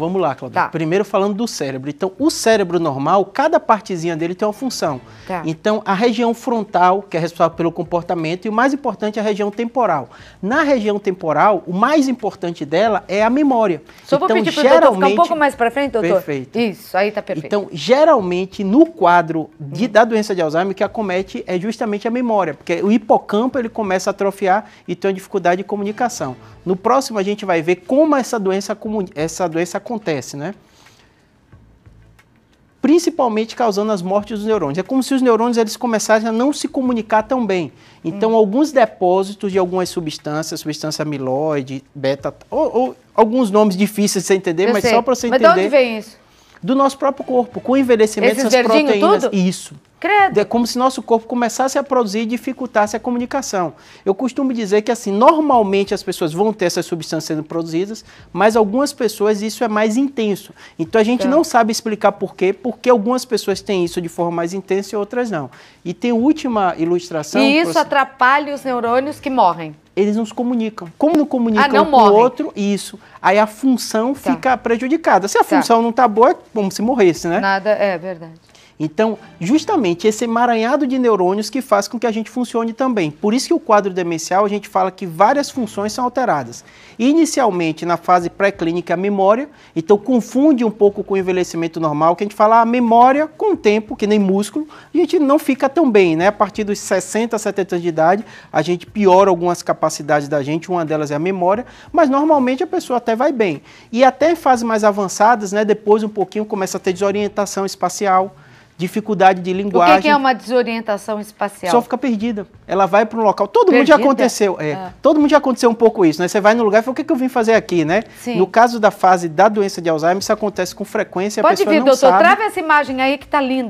vamos lá, Cláudia. Tá. Primeiro falando do cérebro. Então, o cérebro normal, cada partezinha dele tem uma função. Tá. Então, a região frontal, que é responsável pelo comportamento, e o mais importante é a região temporal. Na região temporal, o mais importante dela é a memória. Só então, vou pedir para geralmente... ficar um pouco mais para frente, doutor. Perfeito. Isso, aí tá perfeito. Então, geralmente, no quadro de, hum. da doença de Alzheimer, o que acomete é justamente a memória, porque o hipocampo ele começa a atrofiar e tem uma dificuldade de comunicação. No próximo, a gente vai ver como essa doença, essa doença acontece, né? Principalmente causando as mortes dos neurônios. É como se os neurônios eles começassem a não se comunicar tão bem. Então, hum. alguns depósitos de algumas substâncias, substância amiloide, beta, ou, ou alguns nomes difíceis de você entender, Eu mas sei. só para você entender. Mas de onde vem isso? Do nosso próprio corpo, com o envelhecimento Esses dessas proteínas. Tudo? Isso. Credo, é como se nosso corpo começasse a produzir e dificultasse a comunicação. Eu costumo dizer que, assim, normalmente as pessoas vão ter essas substâncias sendo produzidas, mas algumas pessoas isso é mais intenso. Então a gente não sabe explicar por quê, porque algumas pessoas têm isso de forma mais intensa e outras não. E tem última ilustração. E isso atrapalha os neurônios que morrem eles não se comunicam. Como não comunicam ah, não com o outro, isso. Aí a função tá. fica prejudicada. Se a tá. função não está boa, é como se morresse, né? Nada, é verdade. Então, justamente esse emaranhado de neurônios que faz com que a gente funcione também. Por isso que o quadro demencial a gente fala que várias funções são alteradas. Inicialmente, na fase pré-clínica, a memória, então confunde um pouco com o envelhecimento normal, que a gente fala ah, a memória com o tempo, que nem músculo, a gente não fica tão bem, né? A partir dos 60, 70 anos de idade, a gente piora algumas capacidades da gente, uma delas é a memória, mas normalmente a pessoa até vai bem. E até em fases mais avançadas, né, depois um pouquinho começa a ter desorientação espacial, dificuldade de linguagem. O que, é, é uma desorientação espacial? Só fica perdida. Ela vai para um local. Todo perdida? mundo já aconteceu. É, ah. Todo mundo já aconteceu um pouco isso, né? Você vai no lugar e fala, o que, é que eu vim fazer aqui, né? Sim. No caso da fase da doença de Alzheimer, isso acontece com frequência. Pode a pessoa vir, não doutor, sabe. trave essa imagem aí que está linda.